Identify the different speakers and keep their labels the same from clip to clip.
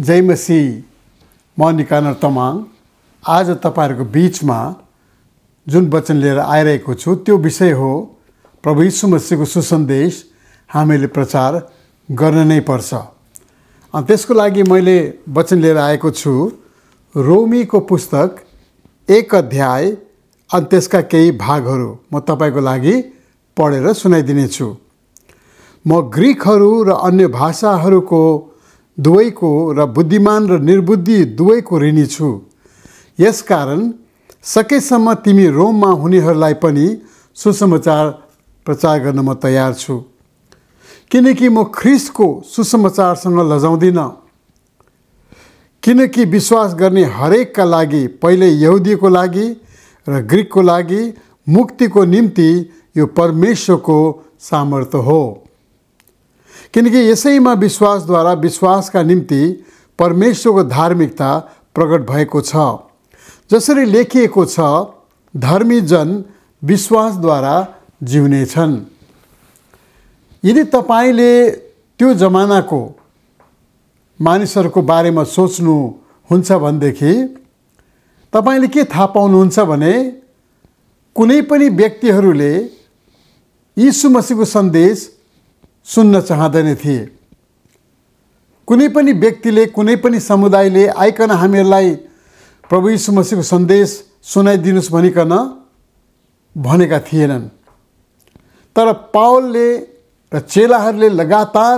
Speaker 1: जयमसी म निकानर तमाङ आज तपाईँहरूको बिचमा जुन वचन लिएर आइरहेको छु त्यो विषय हो प्रभु यीशु मसीहको सुसन्देश हामीले प्रचार गर्न नै पर्छ अनि त्यसको लागि मैले वचन लिएर आएको छु रोमीको पुस्तक एक अध्याय अनि त्यसका केही भागहरू म तपाईँको लागि पढेर सुनाइदिनेछु म ग्रिकहरू र अन्य भाषाहरूको दुवैको र बुद्धिमान र निर्बुद्धि दुवैको ऋणी छु यसकारण सकेसम्म तिमी रोममा हुनेहरूलाई पनि सुसमाचार प्रचार गर्न म तयार छु किनकि म ख्रिस्टको सुसमाचारसँग लजाउँदिनँ किनकि विश्वास गर्ने हरेकका लागि पहिले यहुदीको लागि र ग्रिकको लागि मुक्तिको निम्ति यो परमेश्वरको सामर्थ्य हो किनकि यसैमा विश्वासद्वारा विश्वासका निम्ति परमेश्वरको धार्मिकता प्रकट भएको छ जसरी लेखिएको छ धर्मी जन विश्वासद्वारा जिउने छन् यदि तपाईँले त्यो जमानाको मानिसहरूको बारेमा सोच्नुहुन्छ भनेदेखि तपाईँले के थाहा पाउनुहुन्छ भने कुनै पनि व्यक्तिहरूले यीशु मसीहको सन्देश सुन्न चाहँदैन थिए कुनै पनि व्यक्तिले कुनै पनि समुदायले आइकन हामीहरूलाई प्रभु यीशु मसीहको सन्देश सुनाइदिनुहोस् भनिकन भनेका थिएनन् तर पावलले र चेलाहरूले लगातार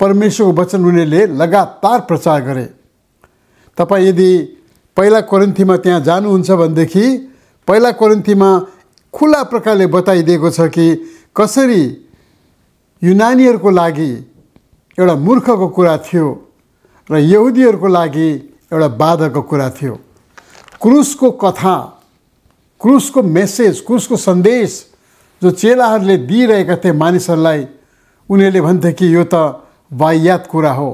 Speaker 1: परमेश्वरको वचन उनीहरूले लगातार प्रचार गरे तपाईँ यदि पहिला कोरन्थीमा त्यहाँ जानुहुन्छ भनेदेखि पहिला कोरन्थीमा खुला प्रकारले बताइदिएको छ कि कसरी युनानीहरूको लागि एउटा मूर्खको कुरा थियो र यहुदीहरूको लागि एउटा बाधाको कुरा थियो क्रुसको कथा क्रुसको मेसेज क्रुसको सन्देश जो चेलाहरूले दिइरहेका थिए मानिसहरूलाई उनीहरूले भन्थे कि यो त वाह्यात कुरा हो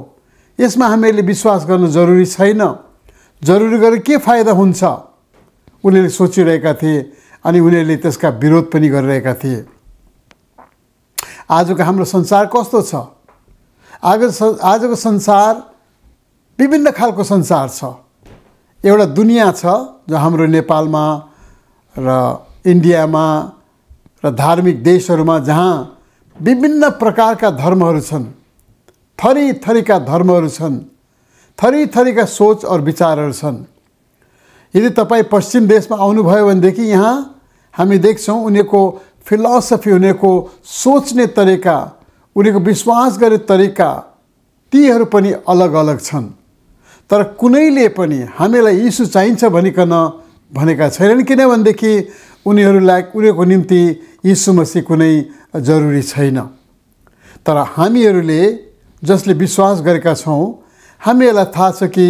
Speaker 1: यसमा हामीहरूले विश्वास गर्नु जरुरी छैन जरुरी गरेर के फाइदा हुन्छ उनीहरूले सोचिरहेका थिए अनि उनीहरूले त्यसका विरोध पनि गरिरहेका थिए आजको हाम्रो संसार कस्तो छ आज आजको संसार विभिन्न खालको संसार छ एउटा दुनियाँ छ जो हाम्रो नेपालमा र इन्डियामा र धार्मिक देशहरूमा जहाँ विभिन्न प्रकारका धर्महरू छन् थरी थरीका धर्महरू छन् थरी थरीका सोच अरू विचारहरू छन् यदि तपाईँ पश्चिम देशमा आउनुभयो भनेदेखि यहाँ हामी देख्छौँ उनीहरूको फिलोसफी उनीहरूको सोच्ने तरिका उनीहरूको विश्वास गर्ने तरिका तीहरू पनि अलग अलग छन् तर कुनैले पनि हामीलाई यीशु चाहिन्छ भनिकन भनेका छैनन् किनभनेदेखि उनीहरूलाई उनीहरूको निम्ति यीशु मसी कुनै जरुरी छैन तर हामीहरूले जसले विश्वास गरेका छौँ हामीहरूलाई थाहा छ कि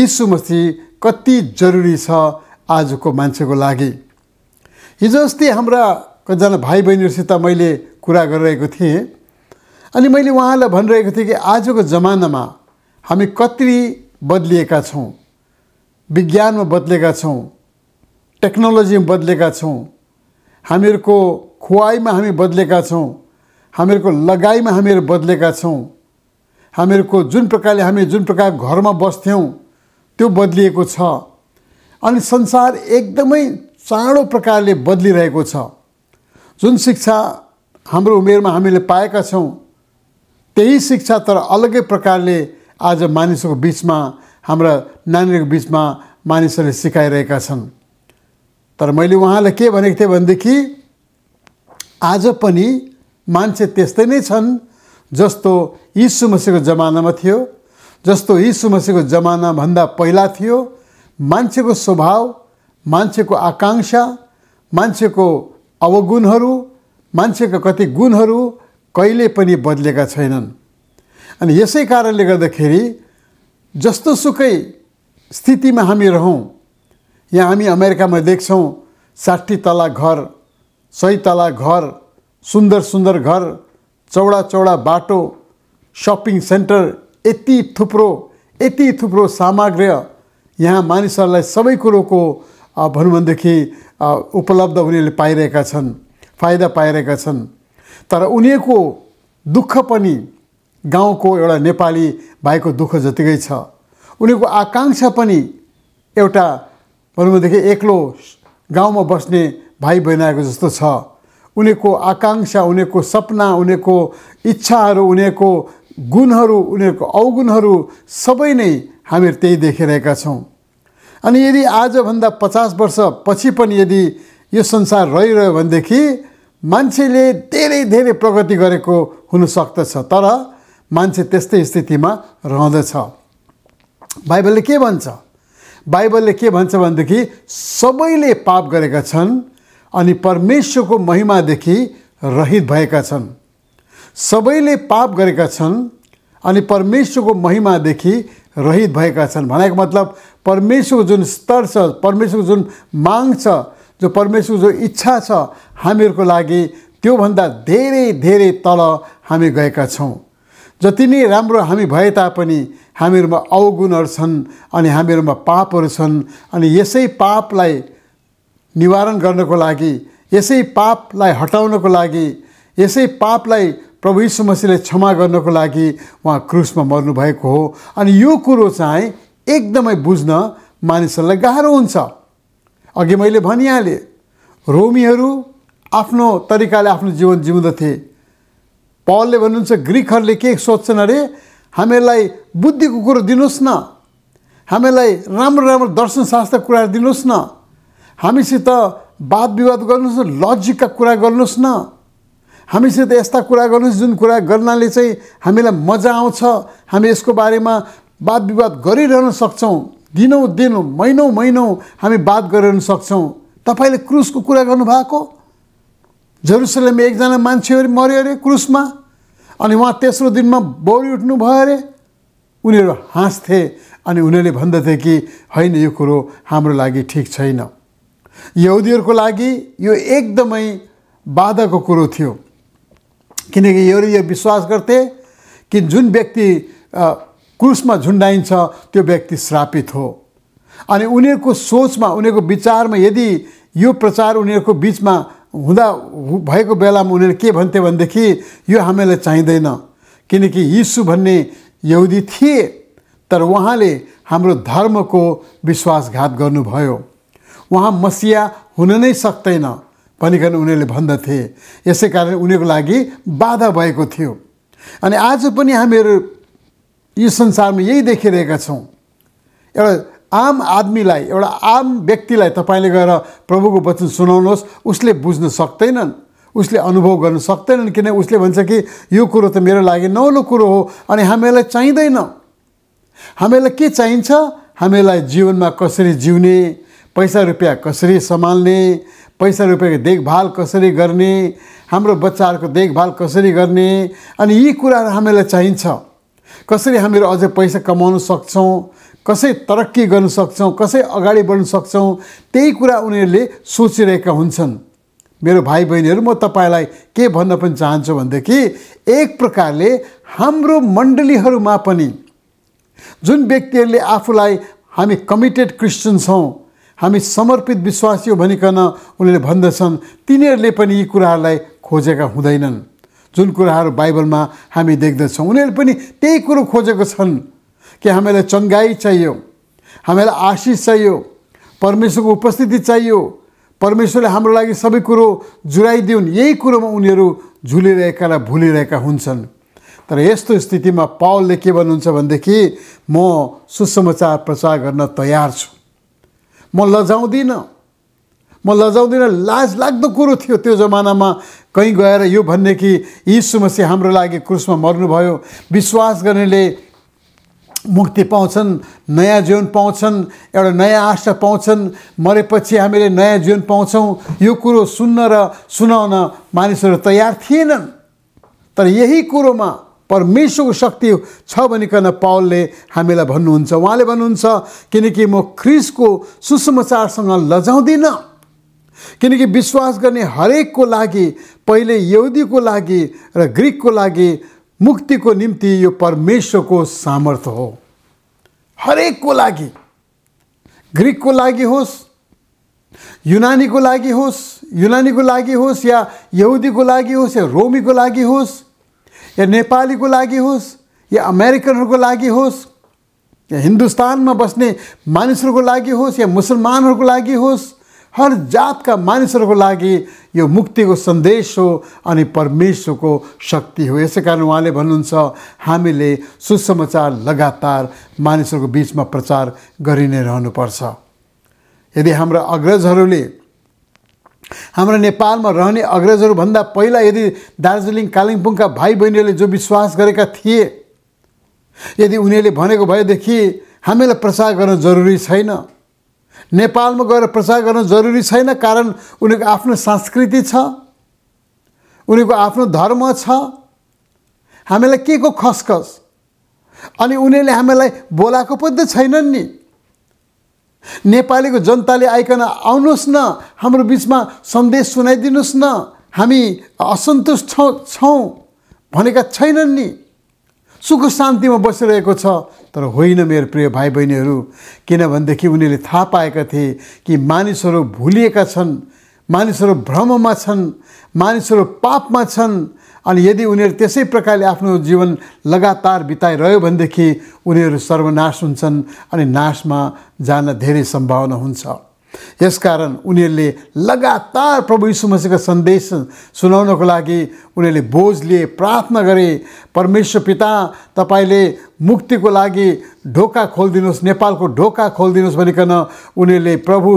Speaker 1: यीशु मसी कति जरुरी छ आजको मान्छेको लागि हिजो अस्ति हाम्रा कतिजना भाइ बहिनीहरूसित मैले कुरा गरिरहेको थिएँ अनि मैले उहाँलाई भनिरहेको थिएँ कि आजको जमानामा हामी कति बदलिएका छौँ विज्ञानमा बदलेका छौँ टेक्नोलोजीमा बदलेका छौँ हामीहरूको खुवाइमा हामी बदलेका छौँ हामीहरूको लगाइमा हामीहरू बदलेका छौँ हामीहरूको जुन प्रकारले हामी जुन प्रकार घरमा बस्थ्यौँ त्यो बदलिएको छ अनि संसार एकदमै चाँडो प्रकारले बदलिरहेको छ जुन शिक्षा हाम्रो उमेरमा हामीले पाएका छौँ त्यही शिक्षा तर अलग्गै प्रकारले आज मानिसहरूको बिचमा हाम्रा नानीहरूको बिचमा मानिसहरूले सिकाइरहेका छन् तर मैले उहाँलाई के भनेको थिएँ भनेदेखि आज पनि मान्छे त्यस्तै नै छन् जस्तो यी मसीको जमानामा थियो जस्तो यी मसीको जमानाभन्दा पहिला थियो मान्छेको स्वभाव मान्छेको आकाङ्क्षा मान्छेको अवगुणहरू मान्छेका कति गुणहरू कहिले पनि बदलेका छैनन् अनि यसै कारणले गर्दाखेरि जस्तो सुकै स्थितिमा हामी रहौँ यहाँ हामी अमेरिकामा देख्छौँ साठी तला घर सय तला घर सुन्दर सुन्दर घर चौडा चौडा बाटो सपिङ सेन्टर यति थुप्रो यति थुप्रो सामग्री यहाँ मानिसहरूलाई सबै कुरोको भनौँ भनेदेखि उपलब्ध उनीहरूले पाइरहेका छन् फाइदा पाइरहेका छन् तर उनीहरूको दुःख पनि गाउँको एउटा नेपाली भाइको दुःख जतिकै छ उनीहरूको आकाङ्क्षा पनि एउटा भनौँ भनेदेखि एक्लो गाउँमा बस्ने भाइ बहिनीहरूको जस्तो छ उनीहरूको आकाङ्क्षा उनीहरूको सपना उनीहरूको इच्छाहरू उनीहरूको गुणहरू उनीहरूको अवगुणहरू सबै नै हामीहरू त्यही देखिरहेका छौँ अनि यदि आजभन्दा पचास वर्षपछि पनि यदि यो संसार रहिरह्यो भनेदेखि मान्छेले धेरै धेरै प्रगति गरेको हुनसक्दछ तर मान्छे त्यस्तै स्थितिमा रहँदछ बाइबलले के भन्छ बाइबलले के भन्छ भनेदेखि सबैले पाप गरेका छन् अनि परमेश्वरको महिमादेखि रहित भएका छन् सबैले पाप गरेका छन् अनि परमेश्वरको महिमादेखि रहित भएका छन् भनेको मतलब परमेश्वरको जुन स्तर छ परमेश्वरको जुन माग छ जो परमेश्वरको जो इच्छा छ हामीहरूको लागि त्योभन्दा धेरै धेरै तल हामी गएका छौँ जति नै राम्रो हामी भए तापनि हामीहरूमा अवगुणहरू छन् अनि हामीहरूमा पापहरू छन् अनि यसै पापलाई निवारण गर्नको लागि यसै पापलाई हटाउनको लागि यसै पापलाई प्रभु यीशु मसीले क्षमा गर्नको लागि उहाँ क्रुसमा मर्नुभएको हो अनि यो कुरो चाहिँ एकदमै बुझ्न मानिसहरूलाई गाह्रो हुन्छ अघि मैले भनिहालेँ रोमीहरू आफ्नो तरिकाले आफ्नो जीवन जिउँदथे पहलले भन्नुहुन्छ ग्रिकहरूले के सोध्छन् अरे हामीलाई बुद्धिको कुरो दिनुहोस् न हामीलाई राम्रो राम्रो दर्शनशास्त्र कुरा दिनुहोस् न हामीसित वाद विवाद गर्नुहोस् न लजिकका कुरा गर्नुहोस् न हामीसित यस्ता कुरा गर्नुहोस् जुन कुरा गर्नाले चाहिँ हामीलाई मजा आउँछ हामी यसको बारेमा वाद विवाद गरिरहन सक्छौँ दिनौँ दिन महिनौ महिनौ हामी बात गरिरहन सक्छौँ तपाईँले क्रुसको कुरा गर्नुभएको जरुसलेम एकजना मान्छे मऱ्यो अरे क्रुसमा अनि उहाँ तेस्रो दिनमा बौरी भयो अरे उनीहरू हाँस्थे अनि उनीहरूले भन्दथे कि होइन यो कुरो हाम्रो लागि ठिक छैन यहुदीहरूको लागि यो एकदमै बाधाको कुरो थियो किनकि यो विश्वास गर्थे कि जुन व्यक्ति क्रुसमा झुन्डाइन्छ त्यो व्यक्ति श्रापित हो अनि उनीहरूको सोचमा उनीहरूको विचारमा यदि यो प्रचार उनीहरूको बिचमा हुँदा भएको बेलामा उनीहरू के भन्थे भनेदेखि यो हामीलाई चाहिँदैन किनकि यीशु भन्ने यहुदी थिए तर उहाँले हाम्रो धर्मको विश्वासघात गर्नुभयो उहाँ मसिया हुन नै सक्दैन भनिकन उनीहरूले भन्दथे यसै कारण उनीहरूको लागि बाधा भएको थियो अनि आज पनि हामीहरू यी संसारमा यही देखिरहेका छौँ एउटा आम आदमीलाई एउटा आम व्यक्तिलाई तपाईँले गएर प्रभुको वचन सुनाउनुहोस् उसले बुझ्न सक्दैनन् उसले अनुभव गर्न सक्दैनन् किन उसले भन्छ कि यो कुरो त मेरो लागि नौलो कुरो हो अनि हामीलाई चाहिँदैन हामीलाई के चाहिन्छ हामीलाई जीवनमा कसरी जिउने पैसा रुपियाँ कसरी सम्हाल्ने पैसा रुपियाँको देखभाल कसरी गर्ने हाम्रो बच्चाहरूको देखभाल कसरी गर्ने अनि यी कुराहरू हामीलाई चाहिन्छ कसरी हामीहरू अझ पैसा कमाउन सक्छौँ कसै तरक्की गर्न सक्छौँ कसै अगाडि बढ्न सक्छौँ त्यही कुरा उनीहरूले सोचिरहेका हुन्छन् मेरो भाइ बहिनीहरू म तपाईँलाई के भन्न पनि चाहन्छु भनेदेखि एक प्रकारले हाम्रो मण्डलीहरूमा पनि जुन व्यक्तिहरूले आफूलाई हामी कमिटेड क्रिस्चियन छौँ हामी समर्पित विश्वासी हो भनिकन उनीहरूले भन्दछन् तिनीहरूले पनि यी कुराहरूलाई खोजेका हुँदैनन् जुन कुराहरू बाइबलमा हामी देख्दछौँ उनीहरू पनि त्यही कुरो खोजेको छन् कि हामीलाई चङ्गाई चाहियो हामीलाई आशिष चाहियो परमेश्वरको उपस्थिति चाहियो परमेश्वरले हाम्रो लागि सबै कुरो जुराइदिउन् यही कुरोमा उनीहरू झुलिरहेका र भुलिरहेका हुन्छन् तर यस्तो स्थितिमा पावलले के भन्नुहुन्छ भनेदेखि म सुसमाचार प्रचार गर्न तयार छु म लजाउँदिनँ म लजाउँदिनँ लाज लाग्दो कुरो थियो त्यो जमानामा कहीँ गएर यो भन्ने कि यीशु मसीह हाम्रो लागि क्रुसमा मर्नुभयो विश्वास गर्नेले मुक्ति पाउँछन् नयाँ जीवन पाउँछन् एउटा नयाँ आशा पाउँछन् मरेपछि हामीले नयाँ जीवन पाउँछौँ यो कुरो सुन्न र सुनाउन मानिसहरू तयार थिएनन् तर यही कुरोमा परमेश्वरको शक्ति छ भनिकन पावलले हामीलाई भन्नुहुन्छ उहाँले भन्नुहुन्छ किनकि म क्रिसको सुसमाचारसँग लजाउँदिनँ किनकि विश्वास गर्ने हरेकको लागि पहिले यहुदीको लागि र ग्रिकको लागि मुक्तिको निम्ति यो परमेश्वरको सामर्थ्य हो हरेकको लागि ग्रिकको लागि होस् युनानीको लागि होस् युनानीको लागि होस् या यहुदीको लागि होस् या रोमीको लागि होस् या नेपालीको लागि होस् या अमेरिकनहरूको लागि होस् या हिन्दुस्तानमा बस्ने मानिसहरूको लागि होस् या मुसलमानहरूको लागि होस् हर जातका मानिसहरूको लागि यो मुक्तिको सन्देश हो अनि परमेश्वरको शक्ति हो यसै कारण उहाँले भन्नुहुन्छ हामीले सुसमाचार लगातार मानिसहरूको बिचमा प्रचार गरि नै रहनुपर्छ यदि हाम्रा अग्रजहरूले हाम्रा नेपालमा रहने अग्रजहरूभन्दा पहिला यदि दार्जिलिङ कालिम्पोङका भाइ बहिनीहरूले जो विश्वास गरेका थिए यदि उनीहरूले भनेको भएदेखि हामीलाई प्रचार गर्न जरुरी छैन नेपालमा गएर प्रचार गर्न जरुरी छैन कारण उनीहरूको आफ्नो संस्कृति छ उनीहरूको आफ्नो धर्म छ हामीलाई के को खसखस अनि उनीहरूले हामीलाई बोलाएको पो त छैनन् नि नेपालीको जनताले आइकन आउनुहोस् न हाम्रो बिचमा सन्देश सुनाइदिनुहोस् न हामी असन्तुष्ट छौँ छौँ भनेका छैनन् नि सुख शान्तिमा बसिरहेको छ तर होइन मेरो प्रिय भाइ बहिनीहरू किनभनेदेखि उनीहरूले थाहा पाएका थिए कि मानिसहरू भुलिएका छन् मानिसहरू भ्रममा छन् मानिसहरू पापमा छन् अनि यदि उनीहरू त्यसै प्रकारले आफ्नो जीवन लगातार बिताइरह्यो भनेदेखि उनीहरू सर्वनाश हुन्छन् अनि नाशमा जान धेरै सम्भावना हुन्छ यसकारण उनीहरूले लगातार प्रभु यीशुमसीको सन्देश सुनाउनको लागि उनीहरूले बोझ लिए प्रार्थना गरे परमेश्वर पिता तपाईँले मुक्तिको लागि ढोका खोलिदिनुहोस् नेपालको ढोका खोलिदिनुहोस् भनिकन उनीहरूले प्रभु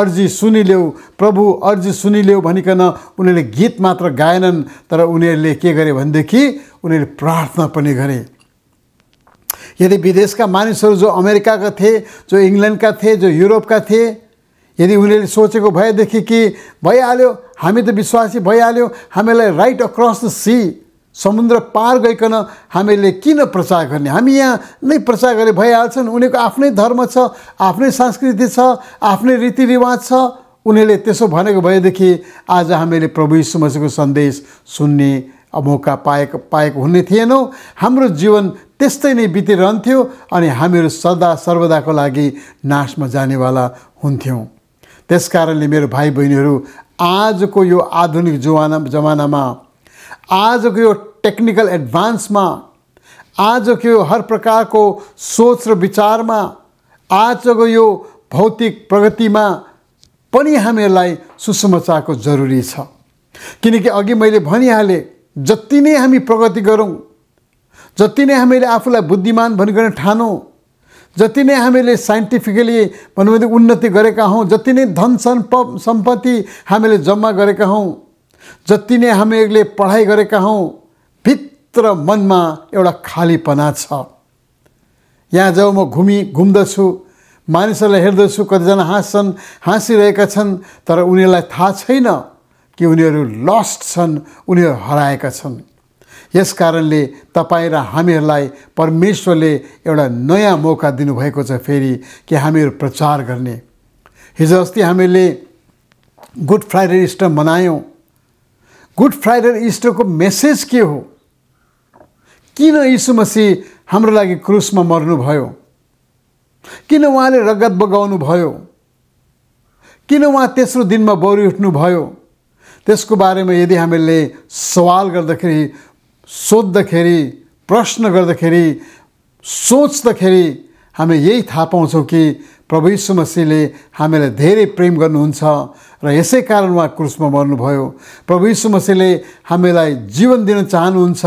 Speaker 1: अर्जी सुनिल्यौ प्रभु अर्जी सुनिल्यौ भनिकन उनीहरूले गीत मात्र गाएनन् तर उनीहरूले के गरे भनेदेखि उनीहरूले प्रार्थना पनि गरे यदि विदेशका मानिसहरू जो अमेरिकाका थिए जो इङ्ल्यान्डका थिए जो युरोपका थिए यदि उनीहरूले सोचेको भएदेखि कि भइहाल्यो हामी त विश्वासी भइहाल्यो हामीलाई राइट अक्रस द सी समुद्र पार गइकन हामीले किन प्रचार गर्ने हामी यहाँ नै प्रचार गरे भइहाल्छन् उनीहरूको आफ्नै धर्म छ आफ्नै संस्कृति छ आफ्नै रीतिरिवाज छ उनीहरूले त्यसो भनेको भएदेखि आज हामीले प्रभु यीशु सन्देश सुन्ने मौका पाएको पाएको हुने थिएनौँ हाम्रो जीवन त्यस्तै नै बितिरहन्थ्यो अनि हामीहरू सदा सर्वदाको लागि नाशमा जानेवाला हुन्थ्यौँ त्यस कारणले मेरो भाइ बहिनीहरू आजको यो आधुनिक जुवाना जमानामा आजको यो टेक्निकल एडभान्समा आजको यो हर प्रकारको सोच र विचारमा आजको यो भौतिक प्रगतिमा पनि हामीहरूलाई सुसमाचारको जरुरी छ किनकि अघि मैले भनिहालेँ जति नै हामी प्रगति गरौँ जति नै हामीले आफूलाई बुद्धिमान भनिकन ठानौँ जति नै हामीले साइन्टिफिकली भनौँ भने उन्नति गरेका हौँ जति नै धन सम्प सम्पत्ति हामीले जम्मा गरेका हौँ जति नै हामीले पढाइ गरेका हौँ भित्र मनमा एउटा खालीपना छ यहाँ जब म घुमी घुम्दछु मानिसहरूलाई हेर्दछु कतिजना हाँस्छन् हाँसिरहेका छन् तर उनीहरूलाई थाहा छैन कि उनीहरू लस्ट छन् उनीहरू हराएका छन् यस कारणले तपाईँ र हामीहरूलाई परमेश्वरले एउटा नयाँ मौका दिनुभएको छ फेरि कि हामीहरू प्रचार गर्ने हिजो अस्ति हामीले गुड फ्राइडे इस्टर मनायौँ गुड फ्राइडे इस्टरको मेसेज के हो किन यीशु मसी हाम्रो लागि क्रुसमा मर्नुभयो किन उहाँले रगत बगाउनु भयो किन उहाँ तेस्रो दिनमा बौरी उठ्नुभयो त्यसको बारेमा यदि हामीले सवाल गर्दाखेरि सोद्धाखेरि प्रश्न गर्दाखेरि सोच्दाखेरि हामी यही थाहा पाउँछौँ कि प्रभु यीशु मसीले हामीलाई धेरै प्रेम गर्नुहुन्छ र यसै कारण उहाँ क्रुसमा मर्नुभयो प्रभु यीशु मसीले हामीलाई जीवन दिन चाहनुहुन्छ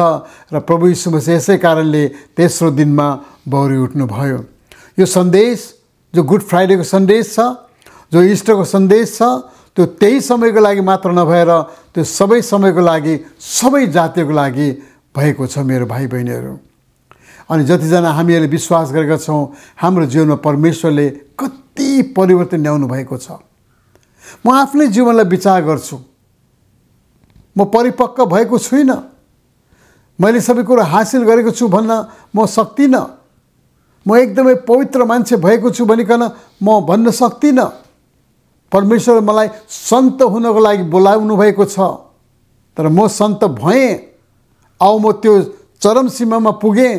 Speaker 1: र प्रभु यीशु मसी यसै कारणले तेस्रो दिनमा बौरी उठ्नुभयो यो सन्देश जो गुड फ्राइडेको सन्देश छ जो इस्टरको सन्देश छ त्यो त्यही समयको लागि मात्र नभएर त्यो सबै समयको लागि सबै जातिको लागि भएको छ मेरो भाइ बहिनीहरू अनि जतिजना हामीहरूले विश्वास गरेका छौँ हाम्रो जीवनमा परमेश्वरले कति परिवर्तन ल्याउनु भएको छ म आफ्नै जीवनलाई विचार गर्छु म परिपक्व भएको छुइनँ मैले सबै कुरो हासिल गरेको छु भन्न म सक्दिनँ म एकदमै पवित्र मान्छे भएको छु भनिकन म भन्न सक्दिनँ परमेश्वर मलाई सन्त हुनको लागि बोलाउनु भएको छ तर म सन्त भएँ औ म त्यो चरम सीमामा पुगेँ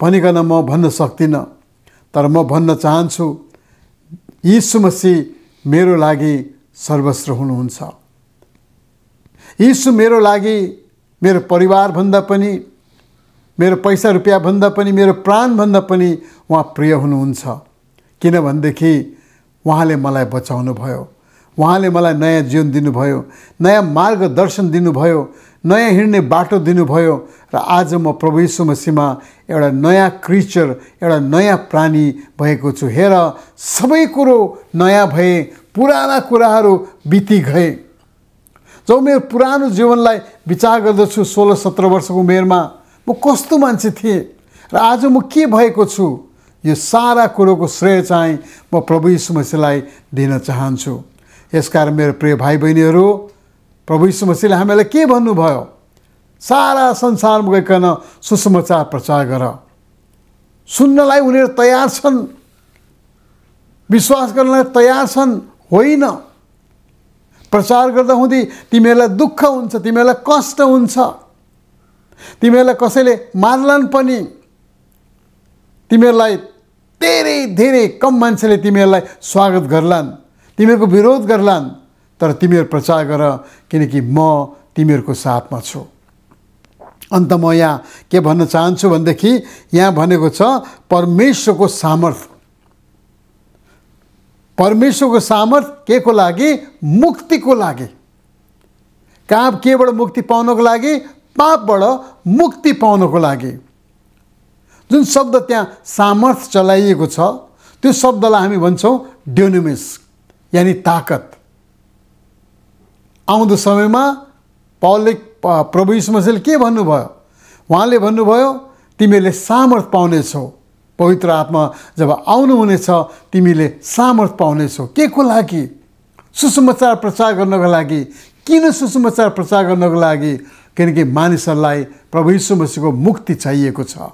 Speaker 1: भनिकन म भन्न सक्दिनँ तर म भन्न चाहन्छु यीशु मसी मेरो लागि सर्वस्व हुनुहुन्छ यीशु मेरो लागि मेरो परिवारभन्दा पनि मेरो पैसा रुपियाँभन्दा पनि मेरो प्राणभन्दा पनि उहाँ प्रिय हुनुहुन्छ किनभनेदेखि उहाँले मलाई बचाउनु भयो उहाँले मलाई नयाँ जीवन दिनुभयो नयाँ मार्गदर्शन दिनुभयो नयाँ हिँड्ने बाटो दिनुभयो र आज म प्रभु यीशुमसीमा एउटा नयाँ क्रिचर एउटा नयाँ प्राणी भएको छु हेर सबै कुरो नयाँ भए पुराना कुराहरू बिति गए जब मेरो पुरानो जीवनलाई विचार गर्दछु सोह्र सत्र वर्षको उमेरमा म कस्तो मान्छे थिएँ र आज म के भएको छु यो सारा कुरोको श्रेय चाहिँ म प्रभु यीशुमसीलाई मसीलाई दिन चाहन्छु यसकारण मेरो प्रिय भाइ बहिनीहरू प्रभु यीशु मसीहले हामीलाई के भन्नुभयो सारा संसारमा गइकन सुसमाचार प्रचार गर सुन्नलाई उनीहरू तयार छन् विश्वास गर्नलाई तयार छन् होइन प्रचार गर्दा हुँदै तिमीहरूलाई दुःख हुन्छ तिमीहरूलाई कष्ट हुन्छ तिमीहरूलाई कसैले मार्लान् पनि तिमीहरूलाई धेरै धेरै कम मान्छेले तिमीहरूलाई स्वागत गर्लान् तिमीहरूको विरोध गर्लान् तर तिमीहरू प्रचार गर किनकि म तिमीहरूको साथमा छु अन्त म यहाँ के भन्न चाहन्छु भनेदेखि यहाँ भनेको छ परमेश्वरको सामर्थ्य परमेश्वरको सामर्थ के को लागि मुक्तिको लागि कहाँ केबाट मुक्ति पाउनको लागि पापबाट मुक्ति पाउनको लागि जुन शब्द त्यहाँ सामर्थ्य चलाइएको छ त्यो शब्दलाई हामी भन्छौँ ड्योनोमिस यानि ताकत आउँदो समयमा पौलिक प्रभु यीशुमसीले के भन्नुभयो उहाँले भन्नुभयो तिमीहरूले सामर्थ पाउनेछौ पवित्र आत्मा जब आउनुहुनेछ तिमीले सामर्थ पाउनेछौ के को लागि सुसमाचार प्रचार गर्नको लागि किन सुसमाचार प्रचार गर्नको लागि किनकि मानिसहरूलाई प्रभु यीशु मसीहको मुक्ति चाहिएको छ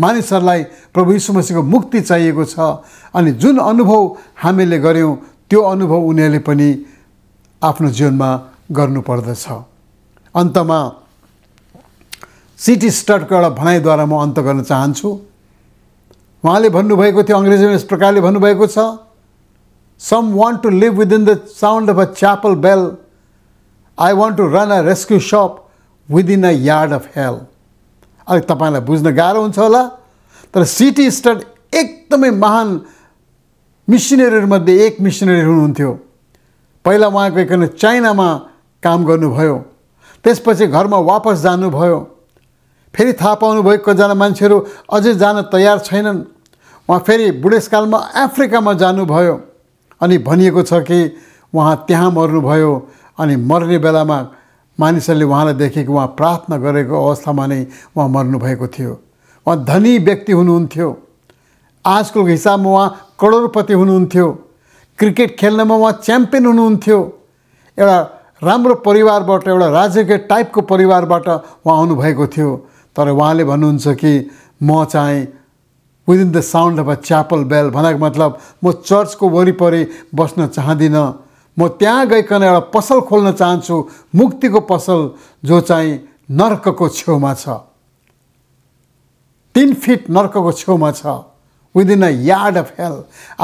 Speaker 1: मानिसहरूलाई प्रभु यीशुमसीको मसीहको मुक्ति चाहिएको छ अनि जुन अनुभव हामीले गऱ्यौँ त्यो अनुभव उनीहरूले पनि आफ्नो जीवनमा गर्नुपर्दछ अन्तमा सिटी स्टडको एउटा भनाइद्वारा म अन्त गर्न चाहन्छु उहाँले भन्नुभएको थियो अङ्ग्रेजीमा यस प्रकारले भन्नुभएको छ some want to live within the sound of a chapel bell I want to run a rescue shop within a yard of hell अलिक तपाईँलाई बुझ्न गाह्रो हुन्छ होला तर सिटी स्टड एकदमै महान मिसिनेरीहरूमध्ये एक मिसिनेरी हुनुहुन्थ्यो पहिला उहाँको एकजना चाइनामा काम गर्नुभयो त्यसपछि घरमा वापस जानुभयो फेरि थाहा पाउनुभयो कतिजना मान्छेहरू अझै जान तयार छैनन् उहाँ फेरि बुढेसकालमा अफ्रिकामा जानुभयो अनि भनिएको छ कि उहाँ त्यहाँ मर्नुभयो अनि मर्ने बेलामा मानिसहरूले उहाँलाई देखेको उहाँ प्रार्थना गरेको अवस्थामा नै उहाँ मर्नुभएको थियो उहाँ धनी व्यक्ति हुनुहुन्थ्यो आजको हिसाबमा उहाँ करोडपति हुनुहुन्थ्यो क्रिकेट खेल्नमा उहाँ च्याम्पियन हुनुहुन्थ्यो एउटा राम्रो परिवारबाट एउटा राजकीय टाइपको परिवारबाट उहाँ आउनुभएको थियो तर उहाँले भन्नुहुन्छ कि म चाहिँ within the sound of a chapel bell भनेको मतलब म चर्चको वरिपरि बस्न चाहदिनँ म त्यहाँ गइकन एउटा पसल खोल्न चाहन्छु मुक्तिको पसल जो चाहिँ नर्कको छेउमा छ तिन फिट नर्कको छेउमा छ within a yard of hell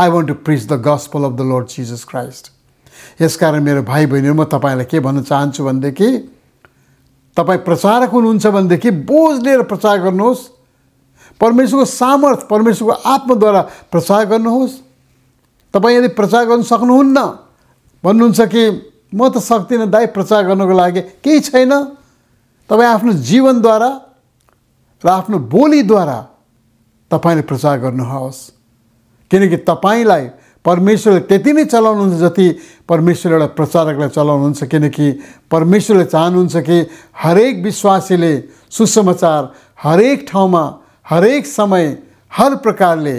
Speaker 1: I want to preach the gospel of the Lord Jesus Christ यसकारण मेरो भाइ बहिनीहरू म तपाईँलाई के भन्न चाहन्छु भनेदेखि तपाईँ प्रचारक हुनुहुन्छ भनेदेखि बोझ लिएर प्रचार गर्नुहोस् परमेश्वरको सामर्थ परमेश्वरको आत्माद्वारा प्रचार गर्नुहोस् तपाईँ यदि प्रचार गर्नु सक्नुहुन्न भन्नुहुन्छ कि म त सक्दिनँ दाइ प्रचार गर्नुको लागि केही छैन तपाईँ आफ्नो जीवनद्वारा र आफ्नो बोलीद्वारा तपाईँले प्रचार गर्नुहोस् किनकि तपाईँलाई परमेश्वरले त्यति नै चलाउनुहुन्छ जति परमेश्वर एउटा प्रचारकलाई चलाउनुहुन्छ किनकि परमेश्वरले चाहनुहुन्छ कि हरेक विश्वासीले सुसमाचार हरेक ठाउँमा हरेक समय हर प्रकारले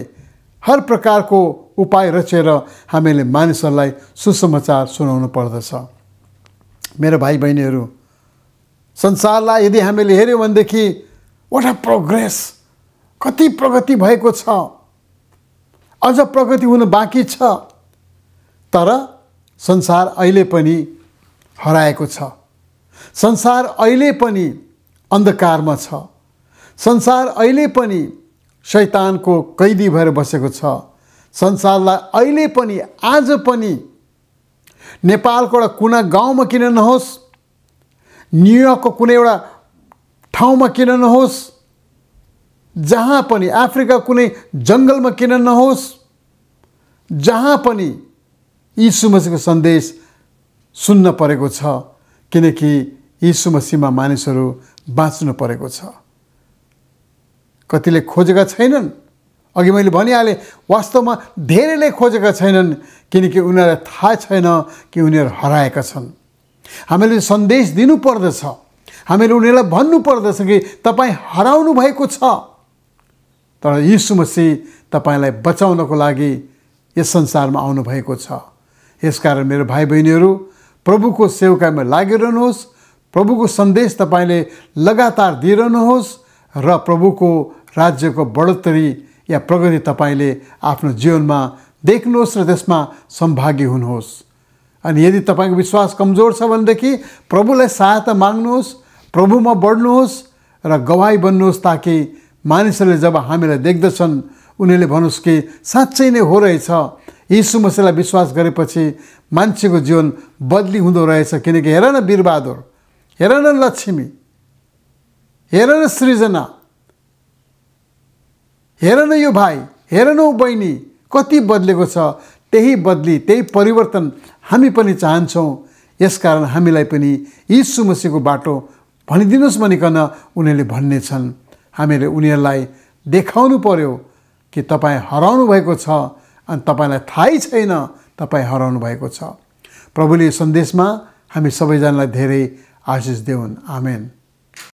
Speaker 1: हर प्रकारको उपाय रचेर हामीले मानिसहरूलाई सुसमाचार सुनाउनु पर्दछ मेरो भाइ बहिनीहरू संसारलाई यदि हामीले हेऱ्यौँ भनेदेखि वाट अ प्रोग्रेस कति प्रगति भएको छ अझ प्रगति हुन बाँकी छ तर संसार अहिले पनि हराएको छ संसार अहिले पनि अन्धकारमा छ संसार अहिले पनि शैतानको कैदी भएर बसेको छ संसारलाई अहिले पनि आज पनि नेपालको एउटा कुना गाउँमा किन नहोस् न्युयोर्कको कुनै एउटा ठाउँमा किन नहोस् जहाँ पनि अफ्रिका कुनै जङ्गलमा किन नहोस् जहाँ पनि मसीको सन्देश सुन्न परेको छ किनकि मसीमा मानिसहरू बाँच्नु परेको छ कतिले खोजेका छैनन् अघि मैले भनिहालेँ वास्तवमा धेरैले खोजेका छैनन् किनकि उनीहरूलाई थाहा छैन कि उनीहरू हराएका छन् हामीले सन्देश दिनुपर्दछ हामीले उनीहरूलाई भन्नुपर्दछ कि तपाईँ हराउनु भएको छ तर यीशु मसीह तपाईँलाई बचाउनको लागि यस संसारमा आउनुभएको छ यसकारण मेरो भाइ बहिनीहरू प्रभुको सेवकामा लागिरहनुहोस् प्रभुको सन्देश तपाईँले लगातार दिइरहनुहोस् र प्रभुको राज्यको बढोत्तरी या प्रगति तपाईँले आफ्नो जीवनमा देख्नुहोस् र त्यसमा सम्भागी हुनुहोस् अनि यदि तपाईँको विश्वास कमजोर छ भनेदेखि प्रभुलाई सहायता माग्नुहोस् प्रभुमा बढ्नुहोस् र गवाही बन्नुहोस् ताकि मानिसहरूले जब हामीलाई देख्दछन् उनीहरूले भनोस् कि साँच्चै नै हो रहेछ यीशु मसीलाई विश्वास गरेपछि मान्छेको जीवन बदली हुँदो रहेछ किनकि हेर न बिरबहादुर हेर न लक्ष्मी हेर न सृजना हेर न यो भाइ हेर न बहिनी कति बद्लेको छ त्यही बदली त्यही परिवर्तन हामी पनि चाहन्छौँ यसकारण हामीलाई पनि यी सुमसीको बाटो भनिदिनुहोस् भनिकन उनीहरूले भन्ने छन् हामीले उनीहरूलाई देखाउनु पर्यो कि तपाईँ हराउनु भएको छ अनि तपाईँलाई थाहै छैन तपाईँ हराउनु भएको छ प्रभुले सन्देशमा हामी सबैजनालाई धेरै आशिष देउन् आमेन